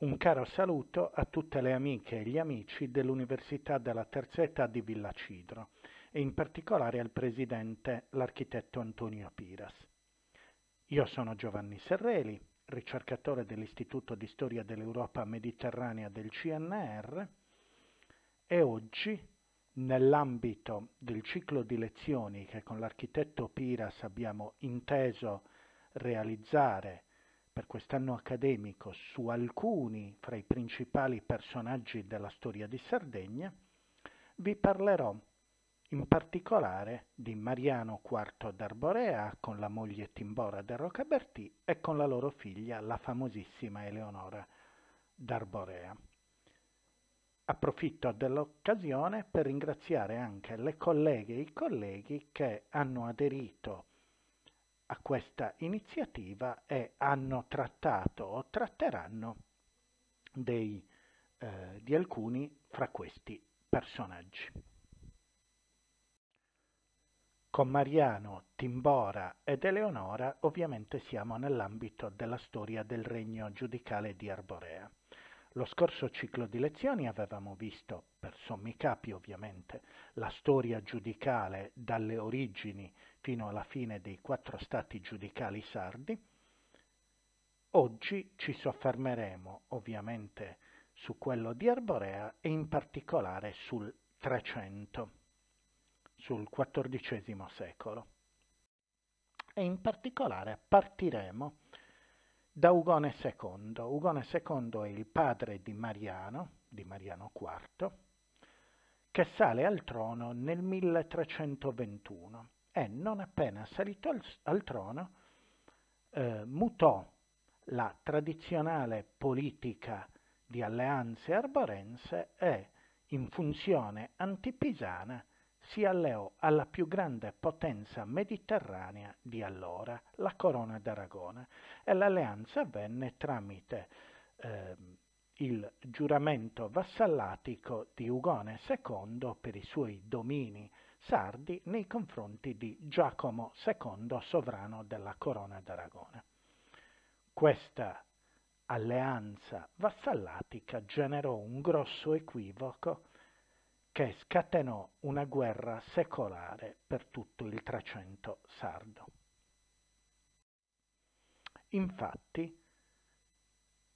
Un caro saluto a tutte le amiche e gli amici dell'Università della Terzetta di Villa Cidro e in particolare al presidente, l'architetto Antonio Piras. Io sono Giovanni Serreli, ricercatore dell'Istituto di Storia dell'Europa Mediterranea del CNR e oggi, nell'ambito del ciclo di lezioni che con l'architetto Piras abbiamo inteso realizzare per quest'anno accademico su alcuni fra i principali personaggi della storia di Sardegna, vi parlerò in particolare di Mariano IV d'Arborea con la moglie Timbora de Rocabertì e con la loro figlia, la famosissima Eleonora d'Arborea. Approfitto dell'occasione per ringraziare anche le colleghe e i colleghi che hanno aderito a questa iniziativa e hanno trattato o tratteranno dei, eh, di alcuni fra questi personaggi. Con Mariano, Timbora ed Eleonora ovviamente siamo nell'ambito della storia del regno giudicale di Arborea. Lo scorso ciclo di lezioni avevamo visto, per sommi capi ovviamente, la storia giudicale dalle origini fino alla fine dei quattro stati giudicali sardi. Oggi ci soffermeremo ovviamente su quello di Arborea e in particolare sul 300, sul XIV secolo. E in particolare partiremo da Ugone II. Ugone II è il padre di Mariano, di Mariano IV, che sale al trono nel 1321 e non appena salito al, al trono eh, mutò la tradizionale politica di alleanze arborense e, in funzione antipisana, si alleò alla più grande potenza mediterranea di allora, la Corona d'Aragona, e l'alleanza avvenne tramite eh, il giuramento vassallatico di Ugone II per i suoi domini sardi nei confronti di Giacomo II, sovrano della Corona d'Aragona. Questa alleanza vassallatica generò un grosso equivoco che scatenò una guerra secolare per tutto il Trecento sardo. Infatti,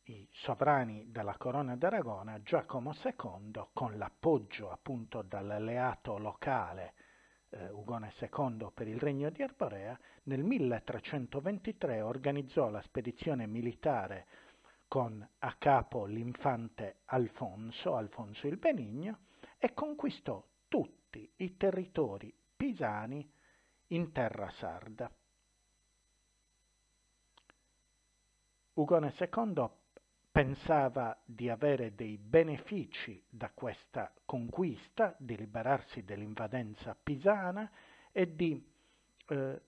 i sovrani della corona d'Aragona, Giacomo II, con l'appoggio appunto dall'alleato locale eh, Ugone II per il regno di Arborea, nel 1323 organizzò la spedizione militare con a capo l'infante Alfonso, Alfonso il Benigno, e conquistò tutti i territori pisani in terra sarda. Ugone II pensava di avere dei benefici da questa conquista, di liberarsi dell'invadenza pisana e di eh,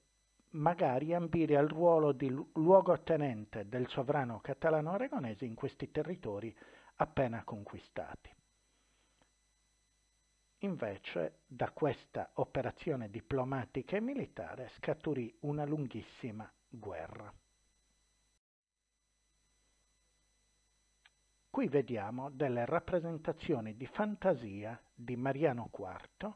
magari ambire al ruolo di luogotenente del sovrano catalano aragonese in questi territori appena conquistati. Invece da questa operazione diplomatica e militare scaturì una lunghissima guerra. Qui vediamo delle rappresentazioni di fantasia di Mariano IV,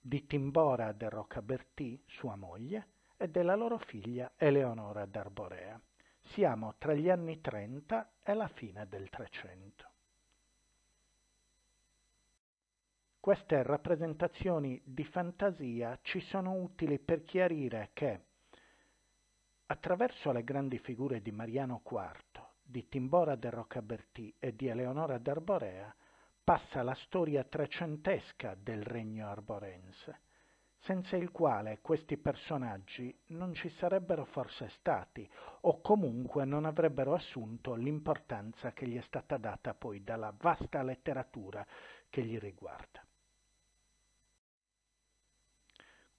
di Timbora de Rocabertì, sua moglie, e della loro figlia Eleonora d'Arborea. Siamo tra gli anni 30 e la fine del 300. Queste rappresentazioni di fantasia ci sono utili per chiarire che attraverso le grandi figure di Mariano IV di Timbora del Roccabertì e di Eleonora d'Arborea passa la storia trecentesca del regno arborense, senza il quale questi personaggi non ci sarebbero forse stati o comunque non avrebbero assunto l'importanza che gli è stata data poi dalla vasta letteratura che gli riguarda.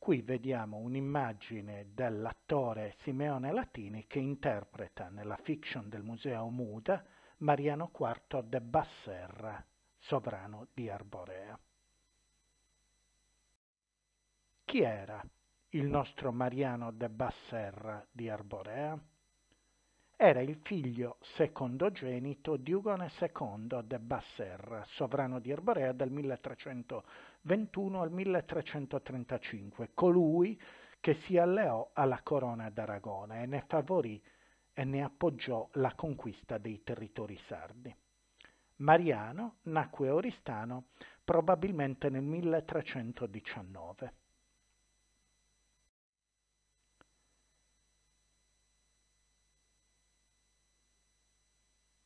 Qui vediamo un'immagine dell'attore Simeone Latini che interpreta nella fiction del Museo Muda Mariano IV de Basserra, sovrano di Arborea. Chi era il nostro Mariano de Basserra di Arborea? Era il figlio secondogenito di Ugone II de Basserra, sovrano di Arborea dal 1300 21 al 1335, colui che si alleò alla corona d'Aragona e ne favorì e ne appoggiò la conquista dei territori sardi. Mariano nacque Oristano probabilmente nel 1319.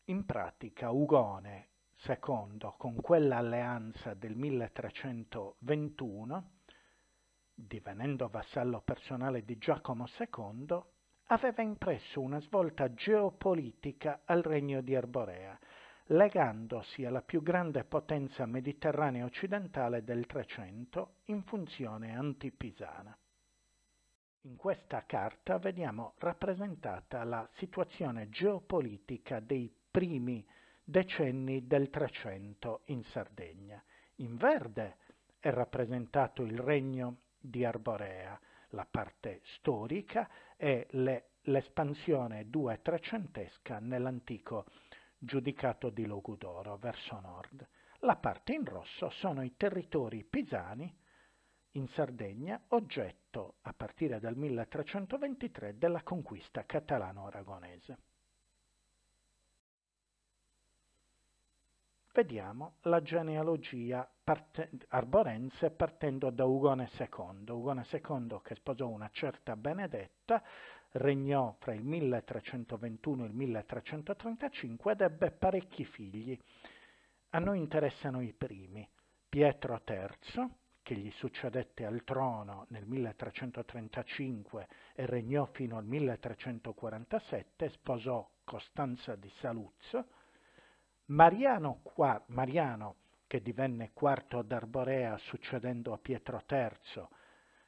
In pratica Ugone II con quell'alleanza del 1321, divenendo vassallo personale di Giacomo II, aveva impresso una svolta geopolitica al regno di Erborea, legandosi alla più grande potenza mediterranea occidentale del Trecento in funzione antipisana. In questa carta vediamo rappresentata la situazione geopolitica dei primi decenni del 300 in Sardegna. In verde è rappresentato il regno di Arborea, la parte storica e le, l'espansione due-trecentesca nell'antico giudicato di Logudoro verso nord. La parte in rosso sono i territori pisani in Sardegna, oggetto a partire dal 1323 della conquista catalano-aragonese. Vediamo la genealogia parte arborense partendo da Ugone II. Ugone II che sposò una certa Benedetta, regnò fra il 1321 e il 1335 ed ebbe parecchi figli. A noi interessano i primi. Pietro III, che gli succedette al trono nel 1335 e regnò fino al 1347, sposò Costanza di Saluzzo, Mariano, qua, Mariano che divenne quarto d'Arborea succedendo a Pietro III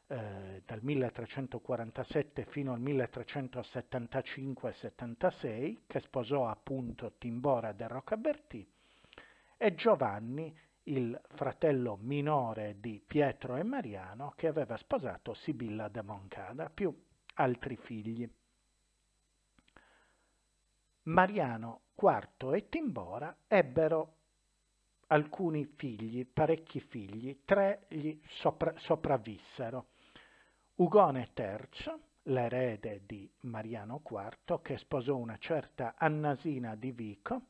eh, dal 1347 fino al 1375-76, che sposò appunto Timbora de Rocabertì, e Giovanni, il fratello minore di Pietro e Mariano, che aveva sposato Sibilla de Moncada, più altri figli. Mariano IV e Timbora ebbero alcuni figli, parecchi figli, tre gli sopra- sopravvissero. Ugone III, l'erede di Mariano IV, che sposò una certa Annasina di Vico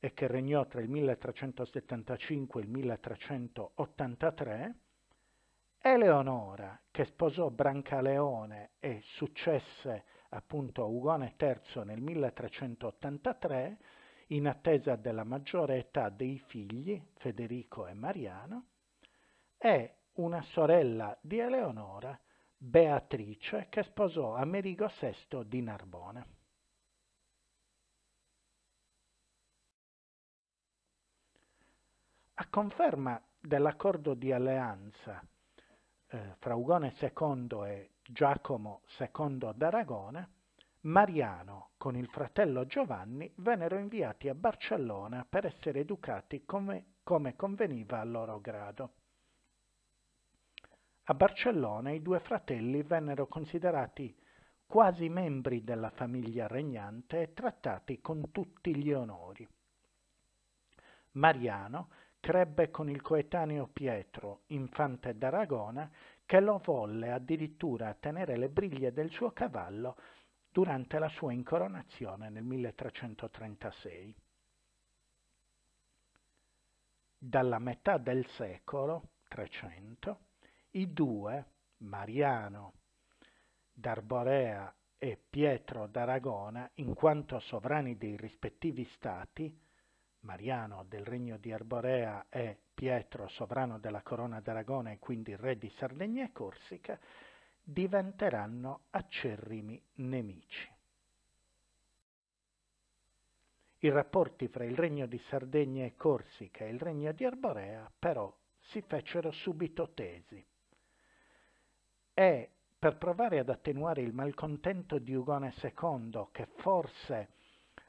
e che regnò tra il 1375 e il 1383, Eleonora, che sposò Brancaleone e successe appunto Ugone III nel 1383, in attesa della maggiore età dei figli, Federico e Mariano, e una sorella di Eleonora, Beatrice, che sposò Amerigo VI di Narbona. A conferma dell'accordo di alleanza eh, fra Ugone II e Giacomo II d'Aragona, Mariano con il fratello Giovanni vennero inviati a Barcellona per essere educati come, come conveniva al loro grado. A Barcellona i due fratelli vennero considerati quasi membri della famiglia regnante e trattati con tutti gli onori. Mariano crebbe con il coetaneo Pietro, infante d'Aragona, che lo volle addirittura tenere le briglie del suo cavallo durante la sua incoronazione nel 1336. Dalla metà del secolo 300 i due, Mariano d'Arborea e Pietro d'Aragona, in quanto sovrani dei rispettivi stati, Mariano del regno di Arborea e Pietro, sovrano della corona d'Aragona e quindi re di Sardegna e Corsica, diventeranno acerrimi nemici. I rapporti fra il regno di Sardegna e Corsica e il regno di Arborea però si fecero subito tesi e per provare ad attenuare il malcontento di Ugone II che forse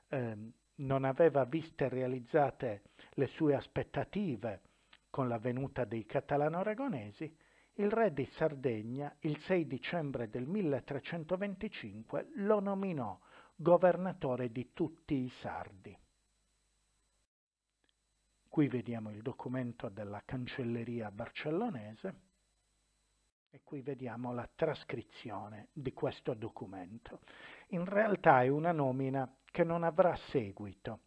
ehm, non aveva viste realizzate le sue aspettative con la venuta dei catalano-aragonesi, il re di Sardegna il 6 dicembre del 1325 lo nominò governatore di tutti i sardi. Qui vediamo il documento della cancelleria barcellonese e qui vediamo la trascrizione di questo documento in realtà è una nomina che non avrà seguito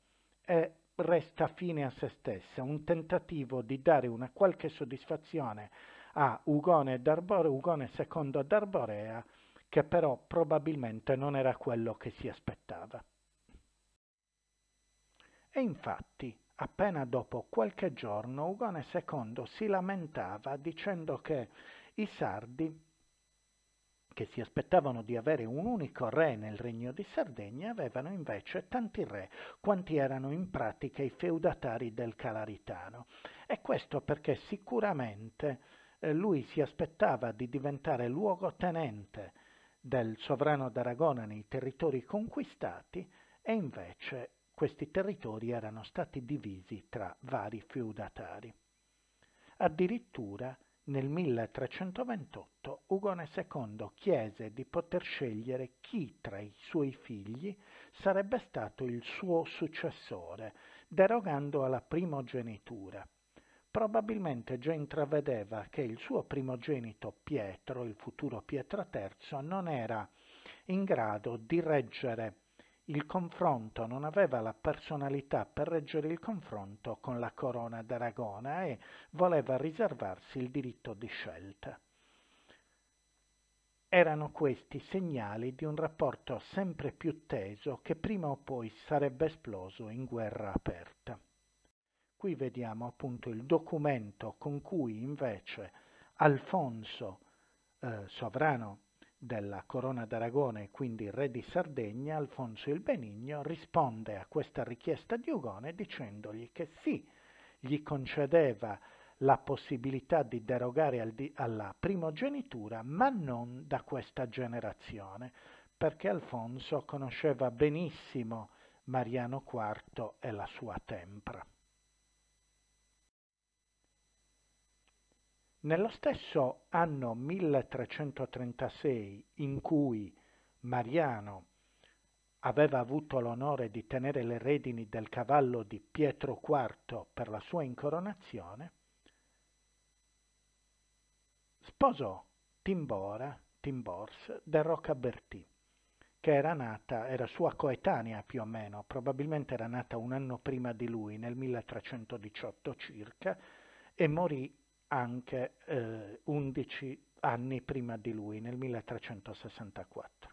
e resta fine a se stessa, un tentativo di dare una qualche soddisfazione a Ugone e Ugone II Darborea, che però probabilmente non era quello che si aspettava. E infatti, appena dopo qualche giorno, Ugone II si lamentava dicendo che i sardi che si aspettavano di avere un unico re nel regno di Sardegna avevano invece tanti re quanti erano in pratica i feudatari del Calaritano. E questo perché sicuramente eh, lui si aspettava di diventare luogotenente del sovrano d'Aragona nei territori conquistati e invece questi territori erano stati divisi tra vari feudatari. Addirittura nel 1328 Ugone II chiese di poter scegliere chi tra i suoi figli sarebbe stato il suo successore, derogando alla primogenitura. Probabilmente già intravedeva che il suo primogenito Pietro, il futuro Pietro III, non era in grado di reggere il confronto, non aveva la personalità per reggere il confronto con la corona d'Aragona e voleva riservarsi il diritto di scelta. Erano questi segnali di un rapporto sempre più teso che prima o poi sarebbe esploso in guerra aperta. Qui vediamo appunto il documento con cui invece Alfonso, eh, sovrano della Corona d'Aragone e quindi re di Sardegna, Alfonso il Benigno risponde a questa richiesta di Ugone dicendogli che sì, gli concedeva la possibilità di derogare al di- alla primogenitura, ma non da questa generazione, perché Alfonso conosceva benissimo Mariano IV e la sua tempra. Nello stesso anno 1336, in cui Mariano aveva avuto l'onore di tenere le redini del cavallo di Pietro IV per la sua incoronazione, sposò Timbora, Timbors, de Roccabertì, che era nata, era sua coetanea più o meno, probabilmente era nata un anno prima di lui, nel 1318 circa, e morì anche eh, 11 anni prima di lui, nel 1364.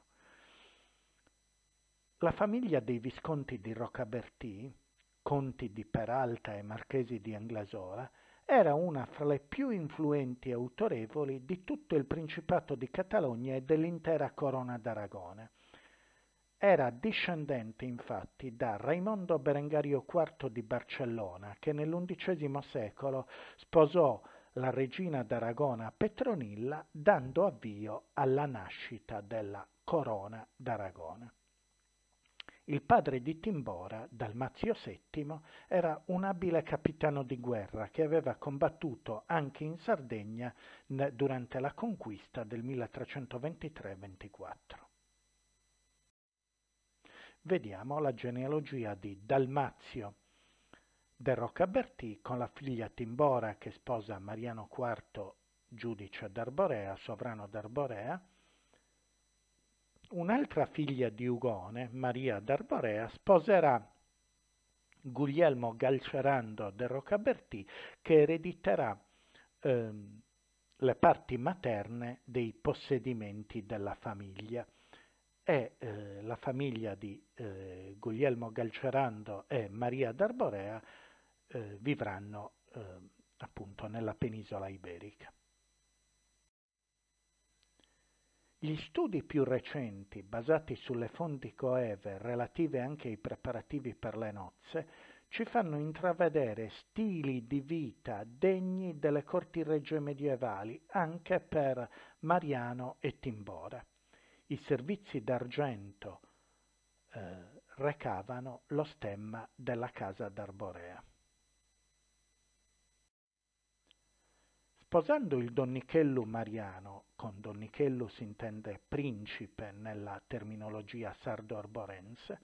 La famiglia dei visconti di Rocabertì, conti di Peralta e marchesi di Anglasola, era una fra le più influenti e autorevoli di tutto il Principato di Catalogna e dell'intera Corona d'Aragone. Era discendente infatti da Raimondo Berengario IV di Barcellona, che nell'undicesimo secolo sposò la regina d'Aragona Petronilla, dando avvio alla nascita della corona d'Aragona. Il padre di Timbora, Dalmazio VII, era un abile capitano di guerra che aveva combattuto anche in Sardegna durante la conquista del 1323-24. Vediamo la genealogia di Dalmazio del Rocabertì con la figlia Timbora che sposa Mariano IV, giudice d'Arborea, sovrano d'Arborea, un'altra figlia di Ugone, Maria d'Arborea, sposerà Guglielmo Galcerando del Rocabertì che erediterà ehm, le parti materne dei possedimenti della famiglia. E eh, la famiglia di eh, Guglielmo Galcerando e Maria d'Arborea eh, vivranno eh, appunto nella penisola iberica. Gli studi più recenti, basati sulle fonti coeve relative anche ai preparativi per le nozze, ci fanno intravedere stili di vita degni delle corti regie medievali anche per Mariano e Timbora. I servizi d'argento eh, recavano lo stemma della casa d'Arborea. Sposando il Donnichello Mariano, con Donnichello si intende principe nella terminologia sardo-arborense,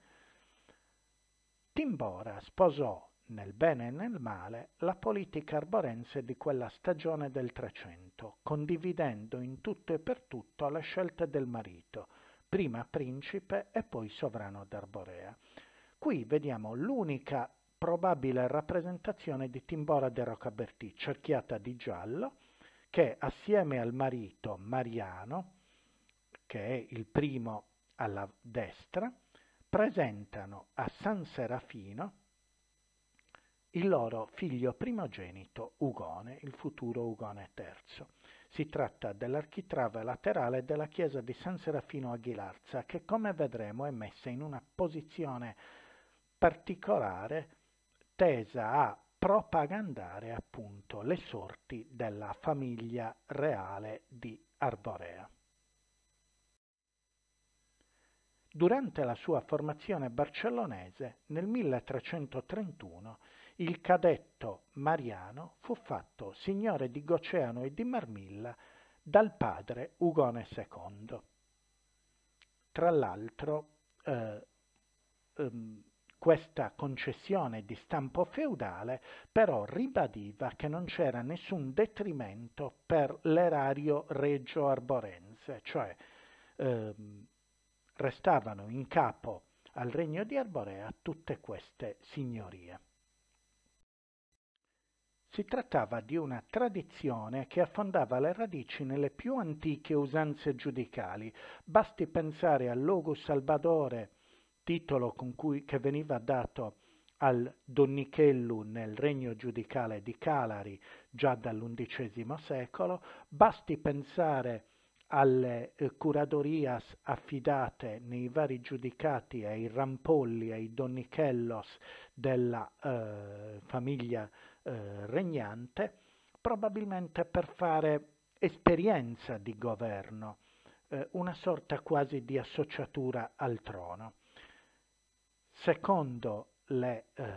Timbora sposò nel bene e nel male la politica arborense di quella stagione del Trecento, condividendo in tutto e per tutto la scelta del marito, prima principe e poi sovrano d'Arborea. Qui vediamo l'unica probabile rappresentazione di Timbora de Rocabertì, cerchiata di giallo, che assieme al marito Mariano, che è il primo alla destra, presentano a San Serafino il loro figlio primogenito Ugone, il futuro Ugone III. Si tratta dell'architrave laterale della chiesa di San Serafino a Ghilarza che come vedremo è messa in una posizione particolare tesa a propagandare appunto le sorti della famiglia reale di Arborea. Durante la sua formazione barcellonese, nel 1331, il cadetto Mariano fu fatto signore di Goceano e di Marmilla dal padre Ugone II. Tra l'altro, eh, ehm, questa concessione di stampo feudale però ribadiva che non c'era nessun detrimento per l'erario regio arborense, cioè ehm, restavano in capo al regno di Arborea tutte queste signorie. Si trattava di una tradizione che affondava le radici nelle più antiche usanze giudicali. Basti pensare al Logus Salvadore titolo cui, che veniva dato al Donnichellu nel regno giudicale di Calari già dall'undicesimo secolo, basti pensare alle eh, curadorias affidate nei vari giudicati ai Rampolli, ai Donnichellos della eh, famiglia eh, regnante, probabilmente per fare esperienza di governo, eh, una sorta quasi di associatura al trono secondo le eh,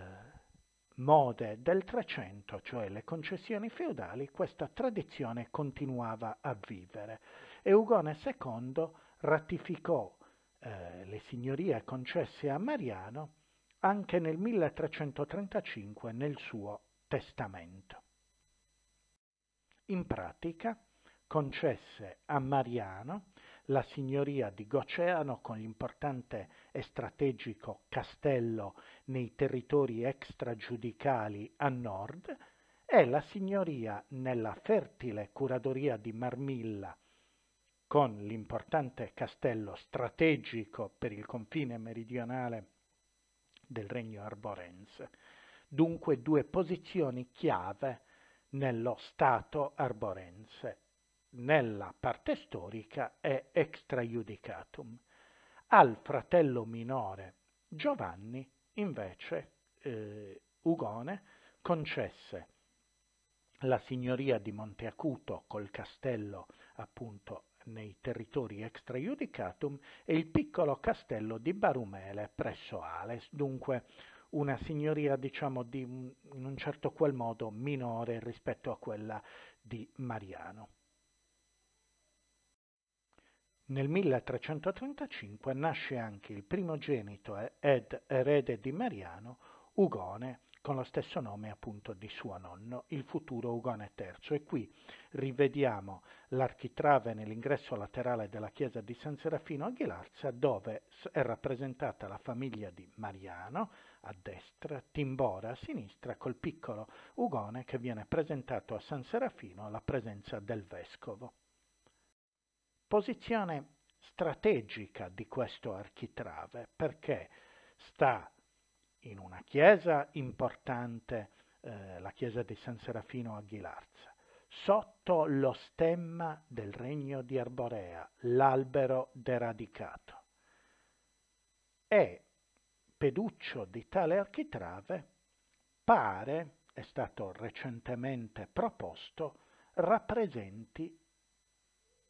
mode del Trecento, cioè le concessioni feudali, questa tradizione continuava a vivere e Ugone II ratificò eh, le signorie concesse a Mariano anche nel 1335 nel suo testamento. In pratica concesse a Mariano la signoria di Goceano con l'importante e strategico castello nei territori extragiudicali a nord e la signoria nella fertile curadoria di Marmilla con l'importante castello strategico per il confine meridionale del regno arborense. Dunque due posizioni chiave nello stato arborense nella parte storica è extraiudicatum. Al fratello minore Giovanni, invece, eh, Ugone concesse la signoria di Monteacuto col castello appunto nei territori extraiudicatum e il piccolo castello di Barumele presso Ales, dunque una signoria diciamo di, in un certo qual modo minore rispetto a quella di Mariano. Nel 1335 nasce anche il primogenito eh, ed erede di Mariano, Ugone, con lo stesso nome appunto di suo nonno, il futuro Ugone III. E qui rivediamo l'architrave nell'ingresso laterale della chiesa di San Serafino a Ghilarza, dove è rappresentata la famiglia di Mariano a destra, Timbora a sinistra, col piccolo Ugone che viene presentato a San Serafino alla presenza del vescovo. Posizione strategica di questo architrave perché sta in una chiesa importante, eh, la chiesa di San Serafino a Ghilarza, sotto lo stemma del regno di Arborea, l'albero deradicato. E peduccio di tale architrave pare, è stato recentemente proposto, rappresenti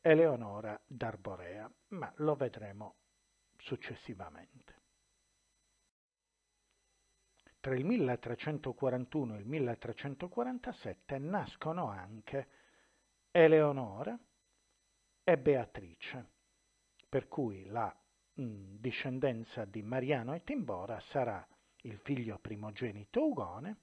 Eleonora d'Arborea, ma lo vedremo successivamente. Tra il 1341 e il 1347 nascono anche Eleonora e Beatrice, per cui la mh, mm, discendenza di Mariano e Timbora sarà il figlio primogenito Ugone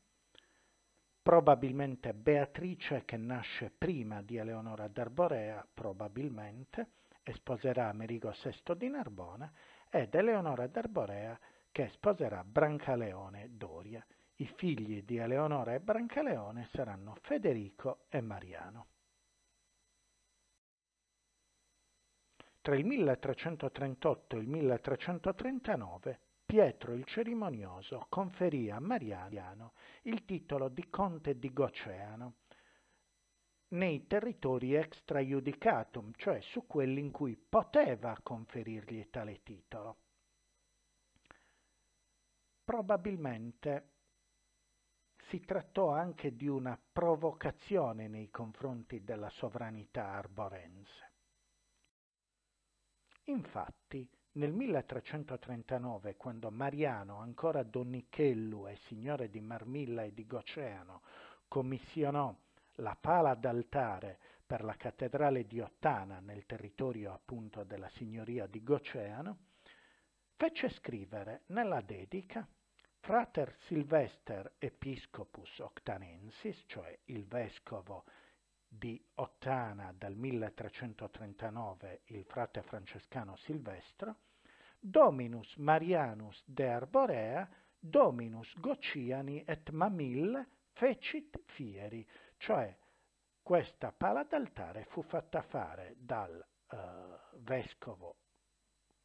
probabilmente Beatrice che nasce prima di Eleonora d'Arborea, probabilmente, e sposerà Amerigo VI di Narbona, ed Eleonora d'Arborea che sposerà Brancaleone Doria. I figli di Eleonora e Brancaleone saranno Federico e Mariano. Tra il 1338 e il 1339 Pietro il Cerimonioso conferì a Mariano il titolo di conte di Goceano nei territori extra extraiudicatum, cioè su quelli in cui poteva conferirgli tale titolo. Probabilmente si trattò anche di una provocazione nei confronti della sovranità arborense. Infatti, nel 1339, quando Mariano, ancora Donnichello e signore di Marmilla e di Goceano, commissionò la pala d'altare per la cattedrale di Ottana nel territorio appunto della signoria di Goceano, fece scrivere nella dedica Frater Silvester Episcopus Octanensis, cioè il vescovo di Ottana dal 1339 il frate francescano Silvestro, Dominus Marianus de Arborea, Dominus Gociani et Mamille fecit fieri, cioè questa pala d'altare fu fatta fare dal eh, vescovo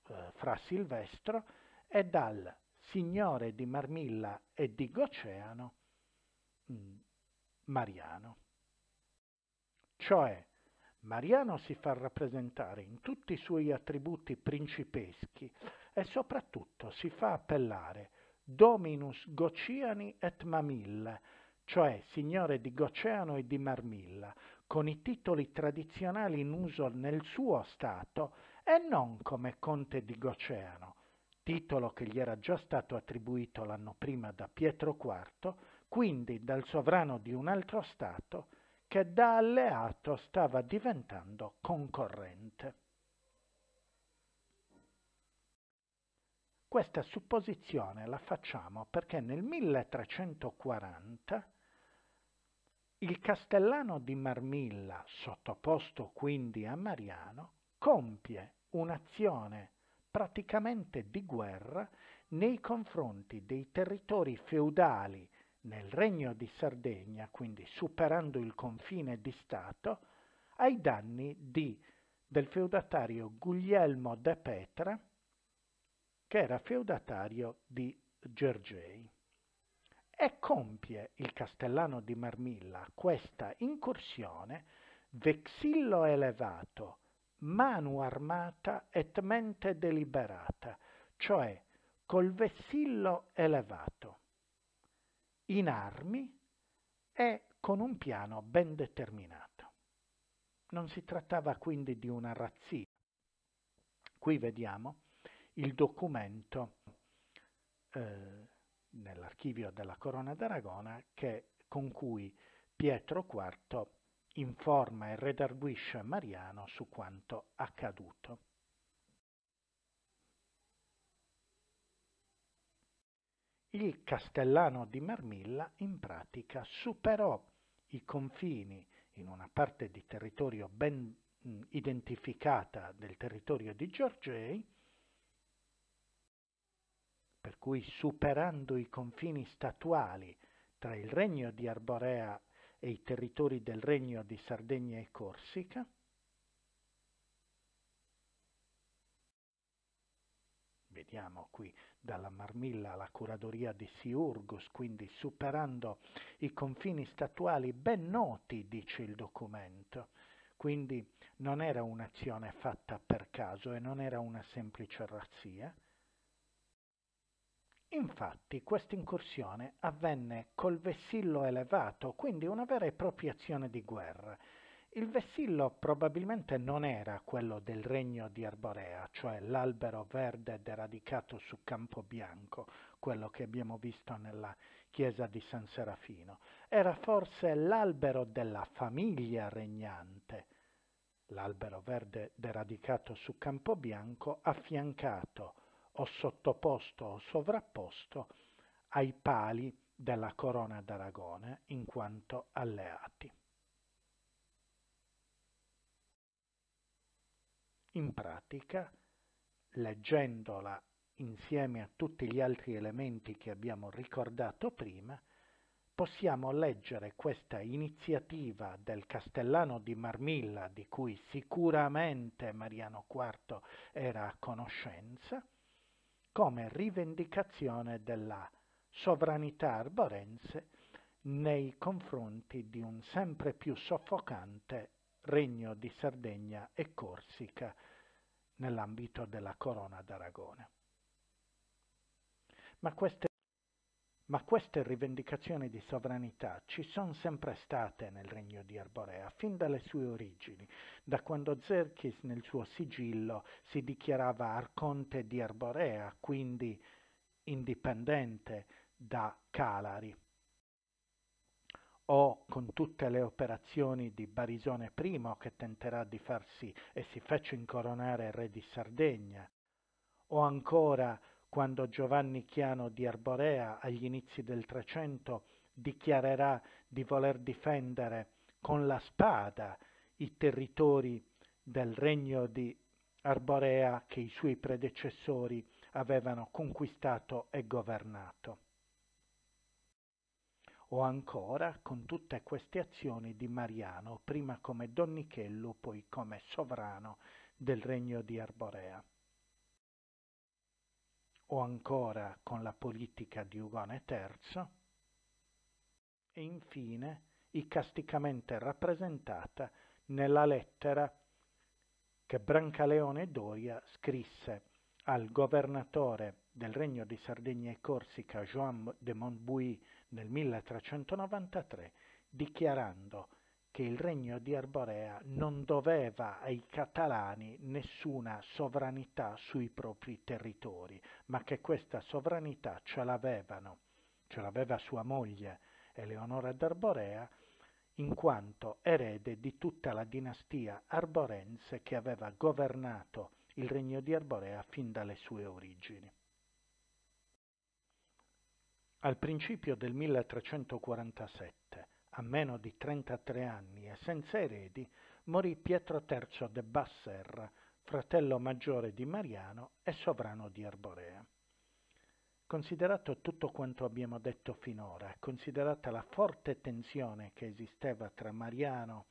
eh, fra Silvestro e dal signore di Marmilla e di Goceano mh, mm, Mariano. Cioè, Mariano si fa rappresentare in tutti i suoi attributi principeschi e soprattutto si fa appellare Dominus Gociani et Mamilla, cioè signore di Goceano e di Marmilla, con i titoli tradizionali in uso nel suo stato e non come conte di Goceano, titolo che gli era già stato attribuito l'anno prima da Pietro IV, quindi dal sovrano di un altro stato, che da alleato stava diventando concorrente. Questa supposizione la facciamo perché nel 1340 il castellano di Marmilla, sottoposto quindi a Mariano, compie un'azione praticamente di guerra nei confronti dei territori feudali nel Regno di Sardegna, quindi superando il confine di Stato, ai danni di, del feudatario Guglielmo de Petra, che era feudatario di Gergei. E compie il castellano di Marmilla questa incursione vexillo elevato, manu armata et mente deliberata, cioè col vessillo elevato in armi e con un piano ben determinato. Non si trattava quindi di una razzia. Qui vediamo il documento eh, nell'archivio della Corona d'Aragona che, con cui Pietro IV informa e redarguisce Mariano su quanto accaduto. il Castellano di Marmilla in pratica superò i confini in una parte di territorio ben identificata del territorio di Giorgei, per cui superando i confini statuali tra il regno di Arborea e i territori del regno di Sardegna e Corsica, vediamo qui dalla Marmilla alla curadoria di Siurgus, quindi superando i confini statuali ben noti, dice il documento. Quindi non era un'azione fatta per caso e non era una semplice razzia. Infatti questa incursione avvenne col vessillo elevato, quindi una vera e propria azione di guerra, il vessillo probabilmente non era quello del regno di Arborea, cioè l'albero verde deradicato su campo bianco, quello che abbiamo visto nella chiesa di San Serafino. Era forse l'albero della famiglia regnante, l'albero verde deradicato su campo bianco, affiancato o sottoposto o sovrapposto ai pali della corona d'Aragone in quanto alleati. In pratica, leggendola insieme a tutti gli altri elementi che abbiamo ricordato prima, possiamo leggere questa iniziativa del castellano di Marmilla, di cui sicuramente Mariano IV era a conoscenza, come rivendicazione della sovranità arborense nei confronti di un sempre più soffocante Regno di Sardegna e Corsica nell'ambito della Corona d'Aragone. Ma queste, ma queste rivendicazioni di sovranità ci sono sempre state nel regno di Arborea, fin dalle sue origini, da quando Zerchis nel suo sigillo si dichiarava arconte di Arborea, quindi indipendente da Calari o con tutte le operazioni di Barisone I che tenterà di farsi e si fece incoronare re di Sardegna, o ancora quando Giovanni Chiano di Arborea agli inizi del Trecento dichiarerà di voler difendere con la spada i territori del regno di Arborea che i suoi predecessori avevano conquistato e governato o ancora con tutte queste azioni di Mariano, prima come donnichello, poi come sovrano del regno di Arborea. O ancora con la politica di Ugone III, e infine icasticamente rappresentata nella lettera che Brancaleone Doria scrisse al governatore del regno di Sardegna e Corsica Joan de Montbui nel 1393 dichiarando che il regno di Arborea non doveva ai catalani nessuna sovranità sui propri territori, ma che questa sovranità ce l'avevano, ce l'aveva sua moglie Eleonora d'Arborea, in quanto erede di tutta la dinastia arborense che aveva governato il regno di Arborea fin dalle sue origini. Al principio del 1347, a meno di 33 anni e senza eredi, morì Pietro III de Basserra, fratello maggiore di Mariano e sovrano di Arborea. Considerato tutto quanto abbiamo detto finora, considerata la forte tensione che esisteva tra Mariano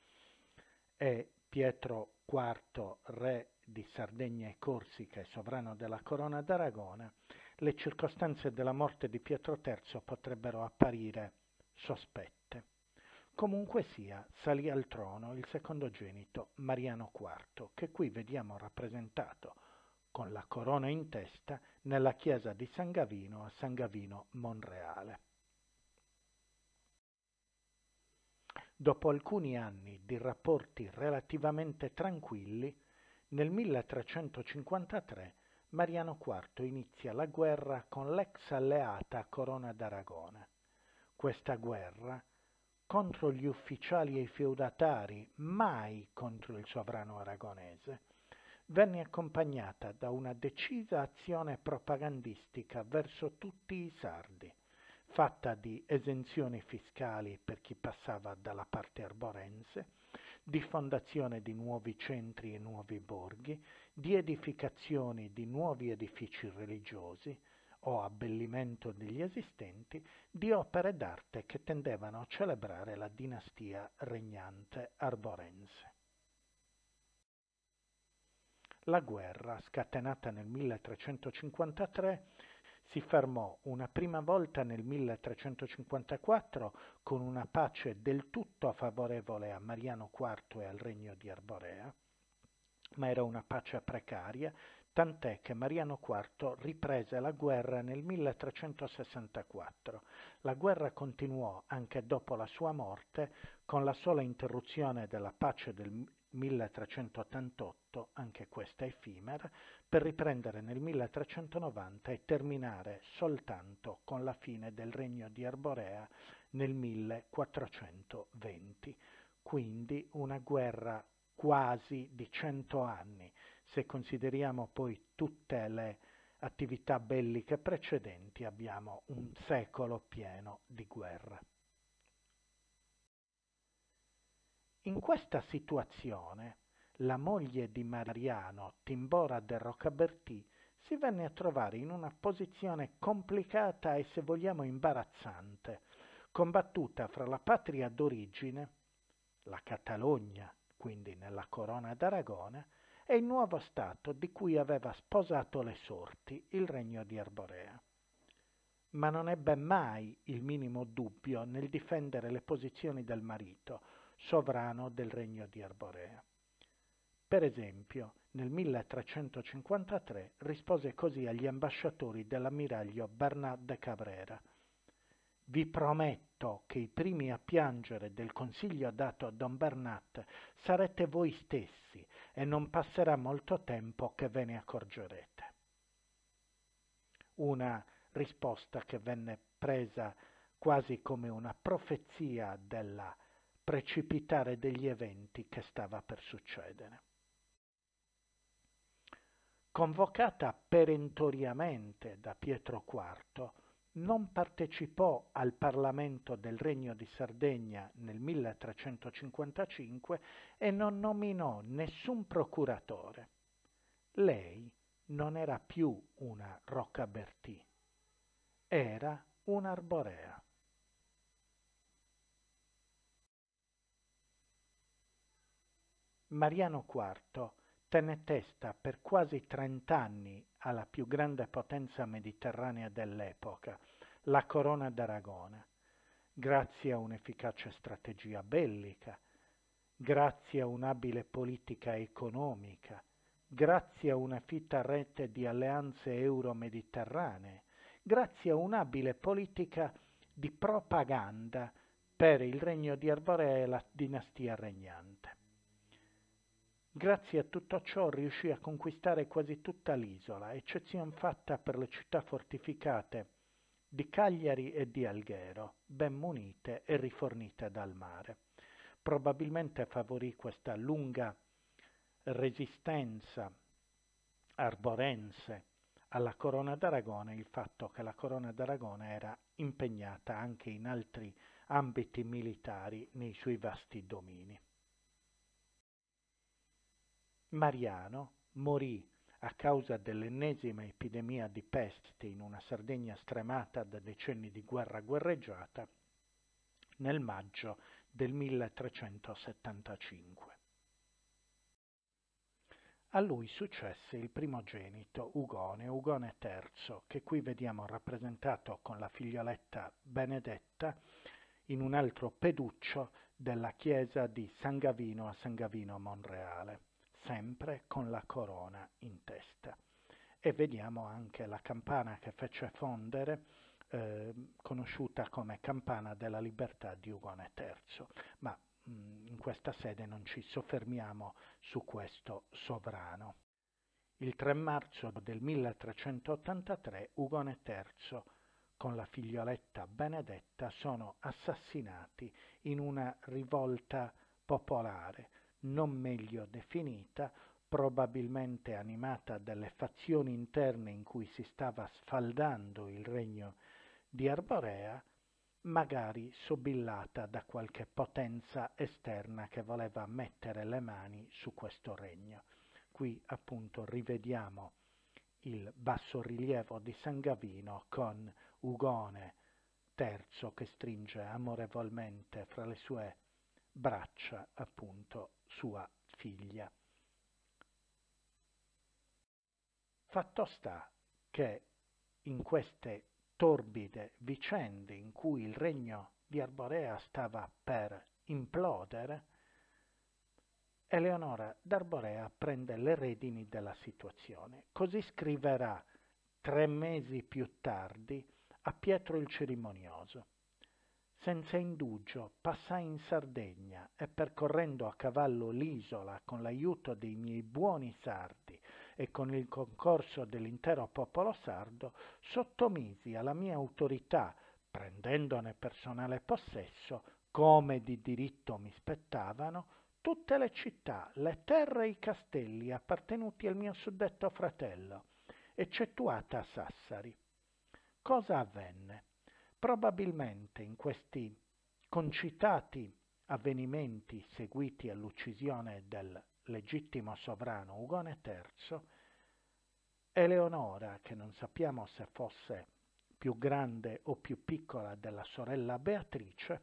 e Pietro IV, re di Sardegna e Corsica e sovrano della corona d'Aragona, le circostanze della morte di Pietro III potrebbero apparire sospette. Comunque sia, salì al trono il secondogenito Mariano IV, che qui vediamo rappresentato con la corona in testa nella chiesa di San Gavino a San Gavino Monreale. Dopo alcuni anni di rapporti relativamente tranquilli, nel 1353 Mariano IV inizia la guerra con l'ex alleata Corona d'Aragona. Questa guerra contro gli ufficiali e i feudatari, mai contro il sovrano aragonese, venne accompagnata da una decisa azione propagandistica verso tutti i sardi, fatta di esenzioni fiscali per chi passava dalla parte arborense, di fondazione di nuovi centri e nuovi borghi di edificazioni di nuovi edifici religiosi o abbellimento degli esistenti, di opere d'arte che tendevano a celebrare la dinastia regnante arborense. La guerra, scatenata nel 1353, si fermò una prima volta nel 1354 con una pace del tutto favorevole a Mariano IV e al regno di Arborea, ma era una pace precaria, tant'è che Mariano IV riprese la guerra nel 1364. La guerra continuò anche dopo la sua morte, con la sola interruzione della pace del 1388, anche questa effimera, per riprendere nel 1390 e terminare soltanto con la fine del regno di Arborea nel 1420. Quindi una guerra quasi di 100 anni, se consideriamo poi tutte le attività belliche precedenti abbiamo un secolo pieno di guerra. In questa situazione la moglie di Mariano, Timbora de Rocabertì, si venne a trovare in una posizione complicata e se vogliamo imbarazzante, combattuta fra la patria d'origine, la Catalogna, quindi nella corona d'Aragona, e il nuovo stato di cui aveva sposato le sorti, il regno di Arborea. Ma non ebbe mai il minimo dubbio nel difendere le posizioni del marito, sovrano del regno di Arborea. Per esempio, nel 1353 rispose così agli ambasciatori dell'ammiraglio Bernard de Cabrera, vi prometto che i primi a piangere del consiglio dato a Don Bernat sarete voi stessi e non passerà molto tempo che ve ne accorgerete. Una risposta che venne presa quasi come una profezia della precipitare degli eventi che stava per succedere. Convocata perentoriamente da Pietro IV, non partecipò al Parlamento del Regno di Sardegna nel 1355 e non nominò nessun procuratore. Lei non era più una Roccabertì, era un'arborea. Mariano IV tenne testa per quasi trent'anni alla più grande potenza mediterranea dell'epoca, la corona d'Aragona, grazie a un'efficace strategia bellica, grazie a un'abile politica economica, grazie a una fitta rete di alleanze euro-mediterranee, grazie a un'abile politica di propaganda per il regno di Arborea e la dinastia regnante. Grazie a tutto ciò riuscì a conquistare quasi tutta l'isola, eccezion fatta per le città fortificate di Cagliari e di Alghero, ben munite e rifornite dal mare. Probabilmente favorì questa lunga resistenza arborense alla corona d'Aragone il fatto che la corona d'Aragone era impegnata anche in altri ambiti militari nei suoi vasti domini. Mariano morì a causa dell'ennesima epidemia di peste in una Sardegna stremata da decenni di guerra guerreggiata, nel maggio del 1375. A lui successe il primogenito Ugone, Ugone III, che qui vediamo rappresentato con la figlioletta Benedetta in un altro peduccio della chiesa di San Gavino a San Gavino a Monreale sempre con la corona in testa. E vediamo anche la campana che fece fondere, eh, conosciuta come campana della libertà di Ugone III, ma mh, mm, in questa sede non ci soffermiamo su questo sovrano. Il 3 marzo del 1383 Ugone III con la figlioletta Benedetta sono assassinati in una rivolta popolare non meglio definita, probabilmente animata dalle fazioni interne in cui si stava sfaldando il regno di Arborea, magari sobillata da qualche potenza esterna che voleva mettere le mani su questo regno. Qui appunto rivediamo il bassorilievo di San Gavino con Ugone III che stringe amorevolmente fra le sue braccia appunto sua figlia. Fatto sta che in queste torbide vicende in cui il regno di Arborea stava per implodere, Eleonora d'Arborea prende le redini della situazione. Così scriverà tre mesi più tardi a Pietro il Cerimonioso. Senza indugio passai in Sardegna e percorrendo a cavallo l'isola con l'aiuto dei miei buoni sardi e con il concorso dell'intero popolo sardo, sottomisi alla mia autorità, prendendone personale possesso, come di diritto mi spettavano, tutte le città, le terre e i castelli appartenuti al mio suddetto fratello, eccettuata Sassari. Cosa avvenne? Probabilmente in questi concitati avvenimenti seguiti all'uccisione del legittimo sovrano Ugone III, Eleonora, che non sappiamo se fosse più grande o più piccola della sorella Beatrice,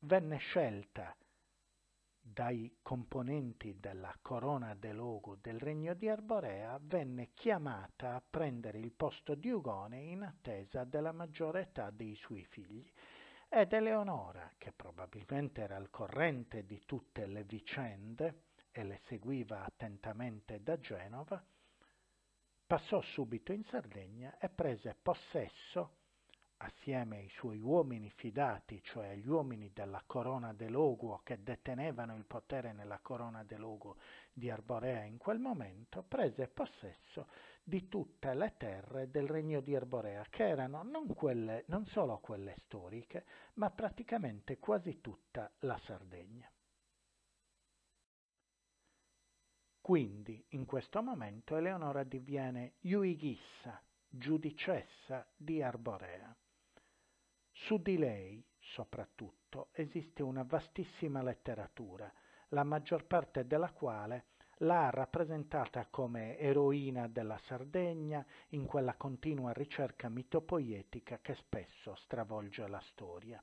venne scelta dai componenti della corona de logo del regno di Arborea venne chiamata a prendere il posto di Ugone in attesa della maggiore età dei suoi figli ed Eleonora, che probabilmente era al corrente di tutte le vicende e le seguiva attentamente da Genova, passò subito in Sardegna e prese possesso assieme ai suoi uomini fidati, cioè agli uomini della corona dell'Oguo che detenevano il potere nella corona dell'Oguo di Arborea in quel momento, prese possesso di tutte le terre del regno di Arborea, che erano non, quelle, non solo quelle storiche, ma praticamente quasi tutta la Sardegna. Quindi, in questo momento, Eleonora diviene Iuighissa, giudicessa di Arborea. Su di lei, soprattutto, esiste una vastissima letteratura, la maggior parte della quale l'ha rappresentata come eroina della Sardegna in quella continua ricerca mitopoietica che spesso stravolge la storia.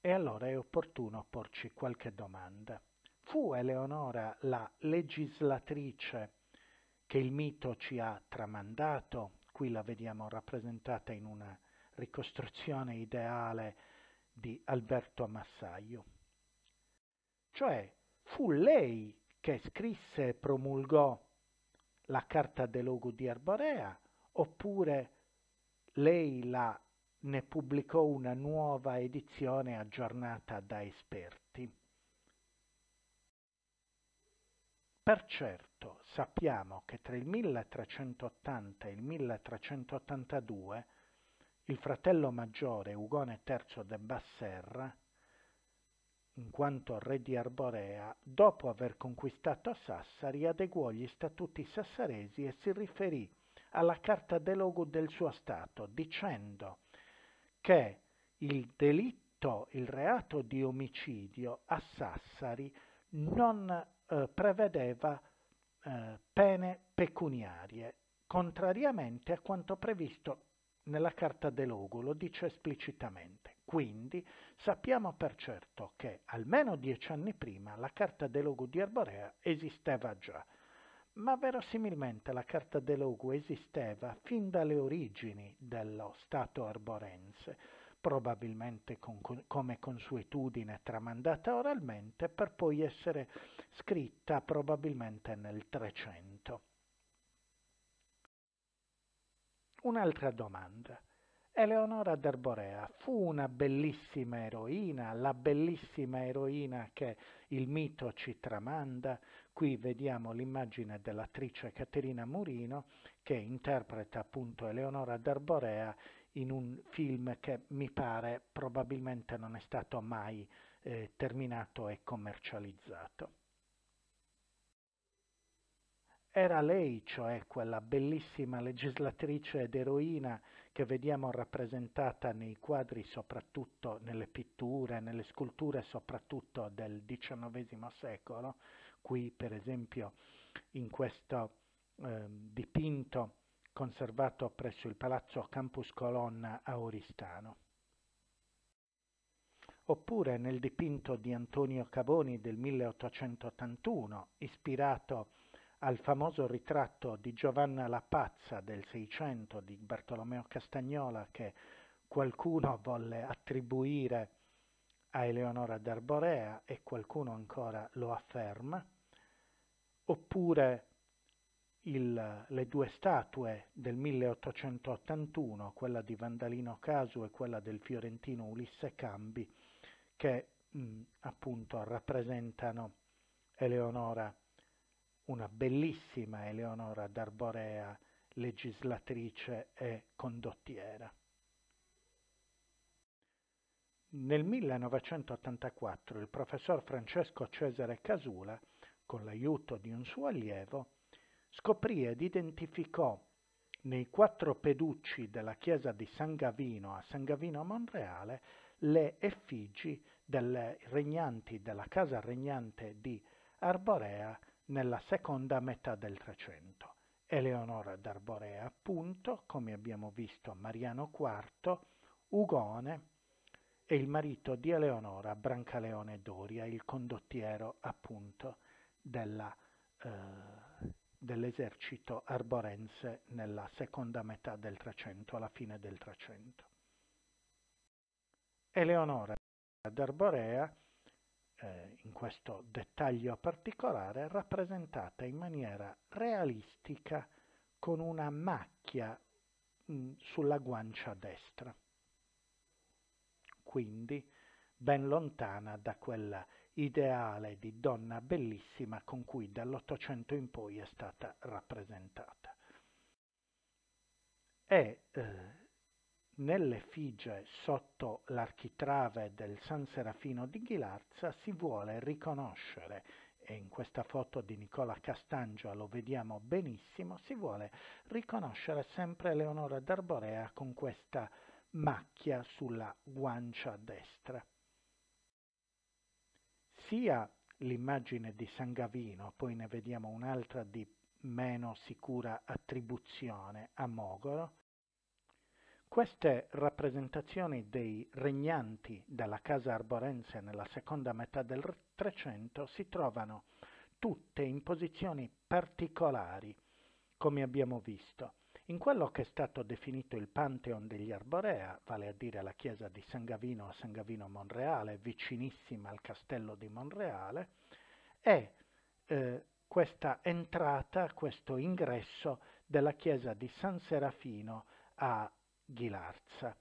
E allora è opportuno porci qualche domanda. Fu Eleonora la legislatrice che il mito ci ha tramandato? Qui la vediamo rappresentata in una ricostruzione ideale di Alberto Ammassaio. Cioè fu lei che scrisse e promulgò la carta de logo di Arborea oppure lei la ne pubblicò una nuova edizione aggiornata da esperti. Per certo sappiamo che tra il 1380 e il 1382 il fratello maggiore Ugone III de Basserra, in quanto re di Arborea, dopo aver conquistato Sassari, adeguò gli statuti sassaresi e si riferì alla carta delogu del suo Stato, dicendo che il delitto, il reato di omicidio a Sassari non eh, prevedeva eh, pene pecuniarie, contrariamente a quanto previsto nella carta De lo dice esplicitamente. Quindi sappiamo per certo che almeno dieci anni prima la carta De di Arborea esisteva già, ma verosimilmente la carta De esisteva fin dalle origini dello Stato arborense, probabilmente con, come consuetudine tramandata oralmente per poi essere scritta probabilmente nel 300. Un'altra domanda. Eleonora d'Arborea fu una bellissima eroina, la bellissima eroina che il mito ci tramanda. Qui vediamo l'immagine dell'attrice Caterina Murino che interpreta appunto Eleonora d'Arborea in un film che mi pare probabilmente non è stato mai eh, terminato e commercializzato. Era lei, cioè, quella bellissima legislatrice ed eroina che vediamo rappresentata nei quadri soprattutto nelle pitture, nelle sculture soprattutto del XIX secolo, qui per esempio in questo eh, dipinto conservato presso il Palazzo Campus Colonna a Oristano. Oppure nel dipinto di Antonio Caboni del 1881, ispirato al famoso ritratto di Giovanna la Pazza del Seicento di Bartolomeo Castagnola che qualcuno volle attribuire a Eleonora d'Arborea e qualcuno ancora lo afferma, oppure il, le due statue del 1881, quella di Vandalino Casu e quella del fiorentino Ulisse Cambi, che mh, appunto rappresentano Eleonora una bellissima Eleonora d'Arborea, legislatrice e condottiera. Nel 1984 il professor Francesco Cesare Casula, con l'aiuto di un suo allievo, scoprì ed identificò nei quattro peducci della chiesa di San Gavino a San Gavino a Monreale le effigie delle regnanti della casa regnante di Arborea nella seconda metà del Trecento. Eleonora d'Arborea, appunto, come abbiamo visto, Mariano IV, Ugone e il marito di Eleonora, Brancaleone Doria, il condottiero appunto della, eh, dell'esercito arborense nella seconda metà del Trecento, alla fine del Trecento. Eleonora d'Arborea eh, in questo dettaglio particolare rappresentata in maniera realistica con una macchia mh, mm, sulla guancia destra, quindi ben lontana da quella ideale di donna bellissima con cui dall'Ottocento in poi è stata rappresentata. È eh, Nell'effigie sotto l'architrave del San Serafino di Ghilarza si vuole riconoscere e in questa foto di Nicola Castangio lo vediamo benissimo, si vuole riconoscere sempre Leonora d'Arborea con questa macchia sulla guancia destra. Sia l'immagine di San Gavino, poi ne vediamo un'altra di meno sicura attribuzione a Mogoro, queste rappresentazioni dei regnanti della casa arborense nella seconda metà del Trecento si trovano tutte in posizioni particolari, come abbiamo visto, in quello che è stato definito il Pantheon degli Arborea, vale a dire la chiesa di San Gavino a San Gavino Monreale, vicinissima al castello di Monreale, è eh, questa entrata, questo ingresso della chiesa di San Serafino a Ghilarza,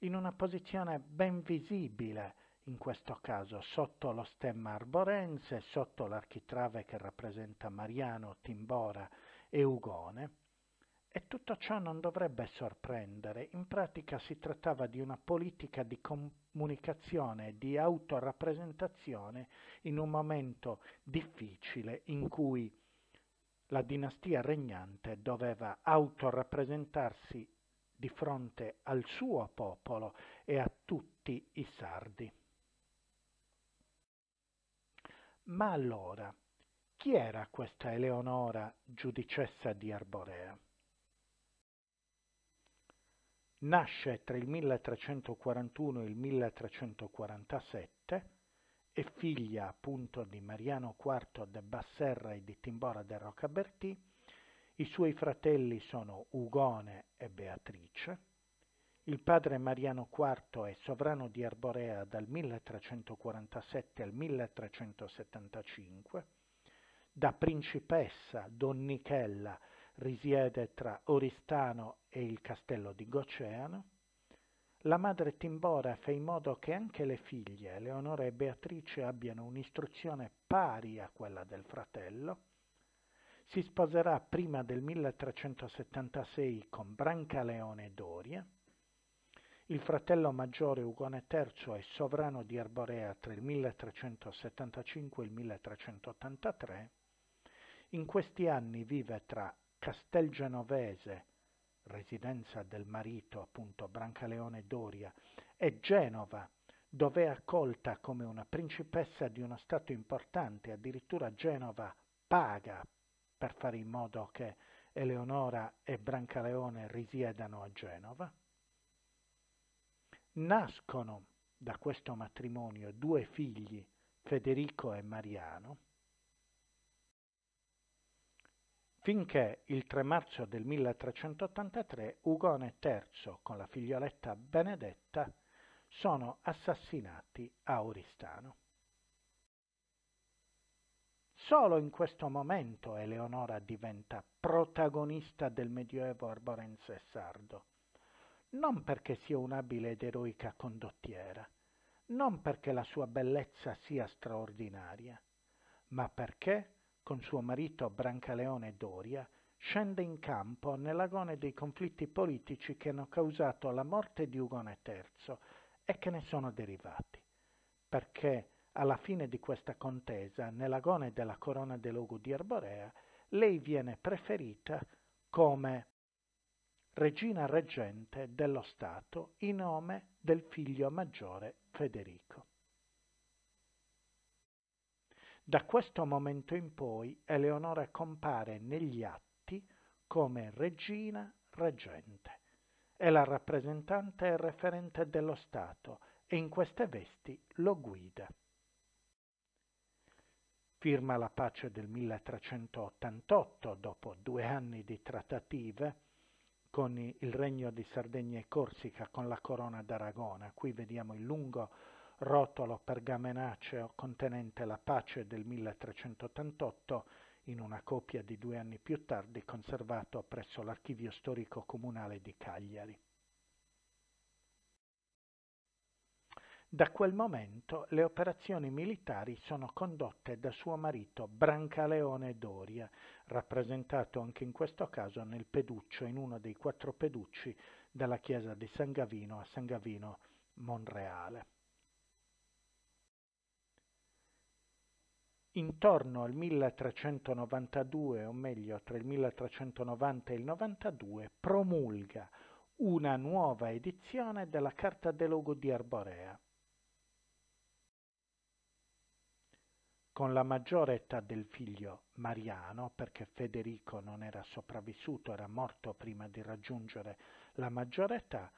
in una posizione ben visibile in questo caso sotto lo stemma arborense, sotto l'architrave che rappresenta Mariano, Timbora e Ugone. E tutto ciò non dovrebbe sorprendere, in pratica si trattava di una politica di comunicazione, di autorrappresentazione in un momento difficile in cui la dinastia regnante doveva autorrappresentarsi di fronte al suo popolo e a tutti i sardi. Ma allora, chi era questa Eleonora, giudicessa di Arborea? Nasce tra il 1341 e il 1347, è figlia appunto di Mariano IV de Basserra e di Timbora de Rocabertì, i suoi fratelli sono Ugone e Beatrice. Il padre Mariano IV è sovrano di Arborea dal 1347 al 1375. Da principessa Donnichella risiede tra Oristano e il castello di Goceano. La madre Timbora fa in modo che anche le figlie, Leonora e Beatrice, abbiano un'istruzione pari a quella del fratello si sposerà prima del 1376 con Brancaleone Doria, il fratello maggiore Ugone III è sovrano di Arborea tra il 1375 e il 1383. In questi anni vive tra Castel Genovese, residenza del marito appunto Brancaleone Doria, e Genova, dove è accolta come una principessa di uno stato importante, addirittura Genova paga per fare in modo che Eleonora e Brancaleone risiedano a Genova. Nascono da questo matrimonio due figli, Federico e Mariano, finché il 3 marzo del 1383 Ugone III con la figlioletta Benedetta sono assassinati a Oristano. Solo in questo momento Eleonora diventa protagonista del Medioevo arborense sardo, non perché sia un'abile ed eroica condottiera, non perché la sua bellezza sia straordinaria, ma perché, con suo marito Brancaleone Doria, scende in campo nell'agone dei conflitti politici che hanno causato la morte di Ugone III e che ne sono derivati, perché alla fine di questa contesa, nell'agone della corona dell'Ugu di Arborea, lei viene preferita come regina reggente dello Stato in nome del figlio maggiore Federico. Da questo momento in poi Eleonora compare negli atti come regina reggente. È la rappresentante e referente dello Stato e in queste vesti lo guida firma la pace del 1388 dopo due anni di trattative con il regno di Sardegna e Corsica con la corona d'Aragona. Qui vediamo il lungo rotolo pergamenaceo contenente la pace del 1388 in una copia di due anni più tardi conservato presso l'archivio storico comunale di Cagliari. Da quel momento le operazioni militari sono condotte da suo marito Brancaleone Doria, rappresentato anche in questo caso nel peduccio, in uno dei quattro peducci della chiesa di San Gavino a San Gavino Monreale. Intorno al 1392, o meglio tra il 1390 e il 92, promulga una nuova edizione della Carta dei Logo di Arborea, con la maggiore età del figlio Mariano, perché Federico non era sopravvissuto, era morto prima di raggiungere la maggiore età,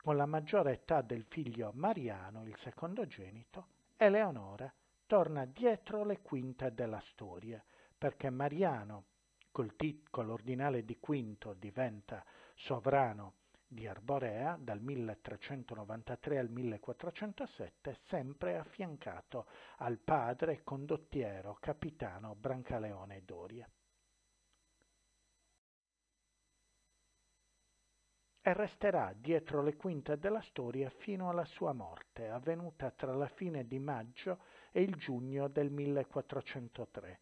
con la maggiore età del figlio Mariano, il secondogenito, Eleonora torna dietro le quinte della storia, perché Mariano, col, tit- con l'ordinale di Quinto, diventa sovrano di Arborea dal 1393 al 1407, sempre affiancato al padre condottiero capitano Brancaleone Doria. e resterà dietro le quinte della storia fino alla sua morte, avvenuta tra la fine di maggio e il giugno del 1403,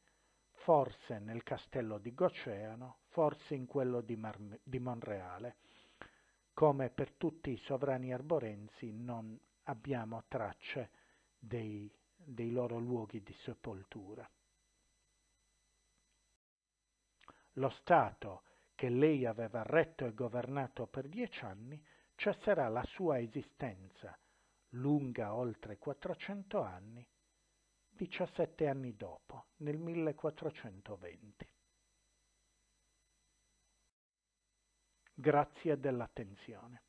forse nel castello di Goceano, forse in quello di, Mar- di Monreale, come per tutti i sovrani arborensi non abbiamo tracce dei, dei loro luoghi di sepoltura. Lo Stato che lei aveva retto e governato per dieci anni cesserà la sua esistenza, lunga oltre 400 anni, 17 anni dopo, nel 1420. Grazie dell'attenzione.